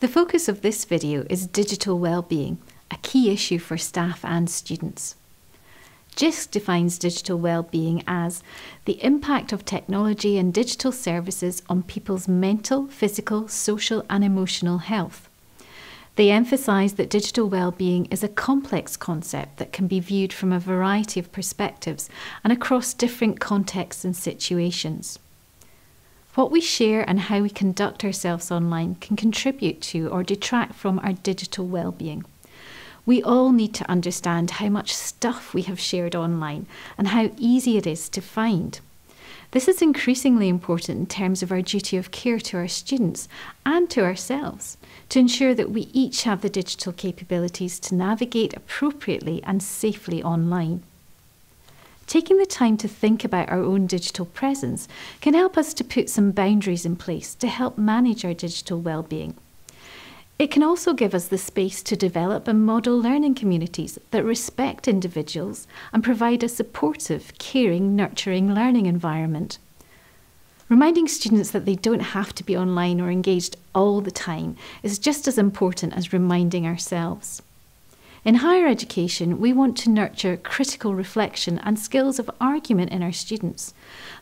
The focus of this video is digital well-being, a key issue for staff and students. JISC defines digital well-being as the impact of technology and digital services on people's mental, physical, social and emotional health. They emphasise that digital well-being is a complex concept that can be viewed from a variety of perspectives and across different contexts and situations. What we share and how we conduct ourselves online can contribute to or detract from our digital well-being. We all need to understand how much stuff we have shared online and how easy it is to find. This is increasingly important in terms of our duty of care to our students and to ourselves to ensure that we each have the digital capabilities to navigate appropriately and safely online taking the time to think about our own digital presence can help us to put some boundaries in place to help manage our digital well-being. It can also give us the space to develop and model learning communities that respect individuals and provide a supportive, caring, nurturing learning environment. Reminding students that they don't have to be online or engaged all the time is just as important as reminding ourselves. In higher education, we want to nurture critical reflection and skills of argument in our students.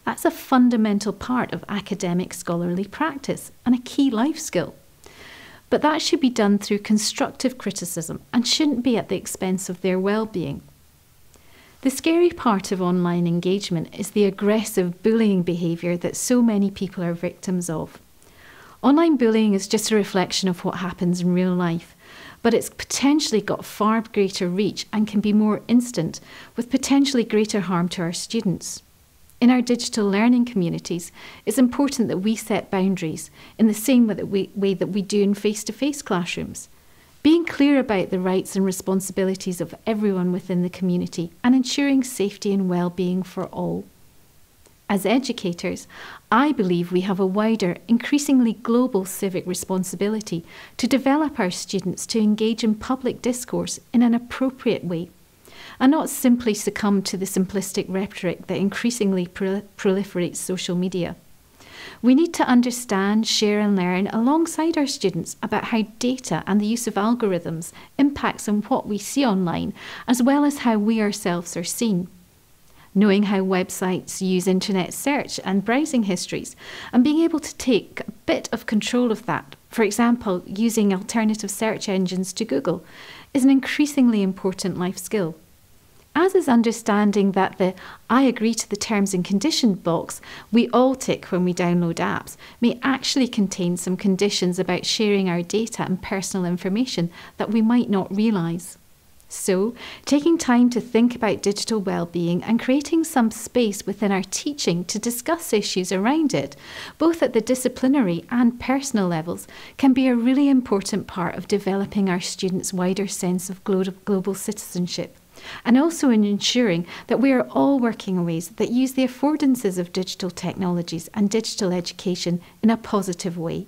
That's a fundamental part of academic scholarly practice and a key life skill. But that should be done through constructive criticism and shouldn't be at the expense of their well-being. The scary part of online engagement is the aggressive bullying behaviour that so many people are victims of. Online bullying is just a reflection of what happens in real life but it's potentially got far greater reach and can be more instant, with potentially greater harm to our students. In our digital learning communities, it's important that we set boundaries in the same way that we, way that we do in face to face classrooms. Being clear about the rights and responsibilities of everyone within the community and ensuring safety and well being for all. As educators, I believe we have a wider, increasingly global civic responsibility to develop our students to engage in public discourse in an appropriate way and not simply succumb to the simplistic rhetoric that increasingly proliferates social media. We need to understand, share, and learn alongside our students about how data and the use of algorithms impacts on what we see online, as well as how we ourselves are seen knowing how websites use internet search and browsing histories, and being able to take a bit of control of that, for example, using alternative search engines to Google, is an increasingly important life skill. As is understanding that the I agree to the terms and conditions" box we all tick when we download apps may actually contain some conditions about sharing our data and personal information that we might not realise. So, taking time to think about digital well-being and creating some space within our teaching to discuss issues around it, both at the disciplinary and personal levels, can be a really important part of developing our students' wider sense of global citizenship. And also in ensuring that we are all working in ways that use the affordances of digital technologies and digital education in a positive way.